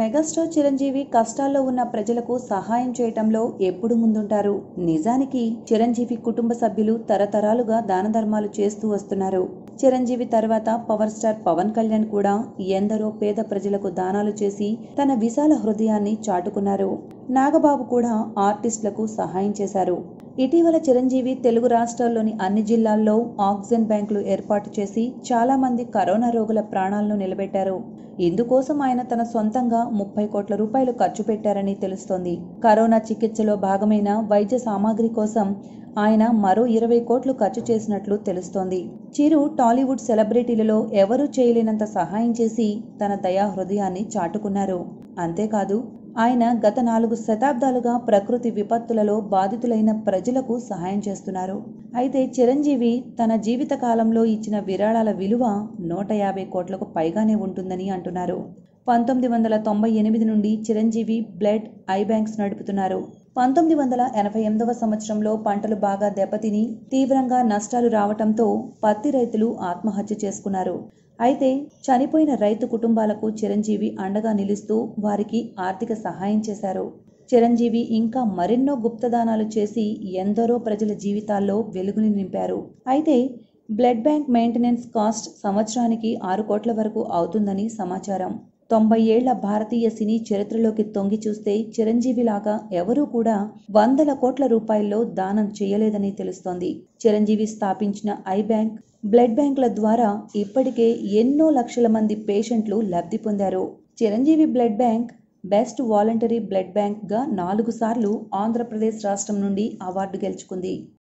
megastar Chiranjeevi కష్టాల్లో ఉన్న ప్రజలకు సహాయం చేయటంలో ఎప్పుడు ముందుంటారు నిజానికి చిరంజీవి కుటుంబ సభ్యులు తరతరాలుగా దాన ధర్మాలు చేస్తూ వస్తున్నారు చిరంజీవి తర్వాత పవర్ స్టార్ పవన్ కళ్యాణ్ కూడా ఎందరో పేద ప్రజలకు దానాలు చేసి తన విశాల హృదయాన్ని చాటుకున్నారు నాగబాబు కూడా ఆర్టిస్టులకు సహాయం చేశారు ఇటీవల చిరంజీవి తెలుగు రాష్ట్రాల్లోని అన్ని జిల్లాల్లో ఆక్సిజన్ బ్యాంకులు ఏర్పాటు చేసి చాలామంది కరోనా రోగుల ప్రాణాలను నిలబెట్టారు ఇందుకోసం ఆయన తన సొంతంగా ముప్పై కోట్ల రూపాయలు ఖర్చు పెట్టారని తెలుస్తోంది కరోనా చికిత్సలో భాగమైన వైద్య సామాగ్రి కోసం ఆయన మరో ఇరవై కోట్లు ఖర్చు చేసినట్లు తెలుస్తోంది చిరు టాలీవుడ్ సెలబ్రిటీలలో ఎవరూ చేయలేనంత సహాయం చేసి తన దయా హృదయాన్ని చాటుకున్నారు అంతేకాదు ఆయన గత నాలుగు శతాబ్దాలుగా ప్రకృతి విపత్తులలో బాధితులైన ప్రజలకు సహాయం చేస్తున్నారు అయితే చిరంజీవి తన జీవిత కాలంలో ఇచ్చిన విరాళాల విలువ నూట యాభై కోట్లకు పైగానే ఉంటుందని అంటున్నారు పంతొమ్మిది వందల తొంభై ఎనిమిది నుండి చిరంజీవి బ్లడ్ ఐ బ్యాంక్స్ నడుపుతున్నారు పంతొమ్మిది వందల ఎనభై ఎనిమిదవ సంవత్సరంలో పంటలు బాగా దెబ్బతిని తీవ్రంగా నష్టాలు రావటంతో పత్తి రైతులు ఆత్మహత్య చేసుకున్నారు అయితే చనిపోయిన రైతు కుటుంబాలకు చిరంజీవి అండగా నిలుస్తూ వారికి ఆర్థిక సహాయం చేశారు చిరంజీవి ఇంకా మరెన్నో గుప్తదానాలు చేసి ఎందరో ప్రజల జీవితాల్లో వెలుగుని నింపారు అయితే బ్లడ్ బ్యాంక్ మెయింటెనెన్స్ కాస్ట్ సంవత్సరానికి ఆరు కోట్ల వరకు అవుతుందని సమాచారం తొంభై ఏళ్ల భారతీయ సినీ చరిత్రలోకి తొంగి చూస్తే చిరంజీవిలాగా ఎవరూ కూడా వందల కోట్ల రూపాయల్లో దానం చేయలేదని తెలుస్తోంది చిరంజీవి స్థాపించిన ఐ బ్యాంక్ బ్లడ్ బ్యాంకుల ద్వారా ఇప్పటికే ఎన్నో లక్షల మంది పేషెంట్లు లబ్ధి పొందారు Chiranjeevi blood bank best voluntary blood బ్యాంక్గా నాలుగు సార్లు ఆంధ్రప్రదేశ్ రాష్ట్రం నుండి అవార్డు గెలుచుకుంది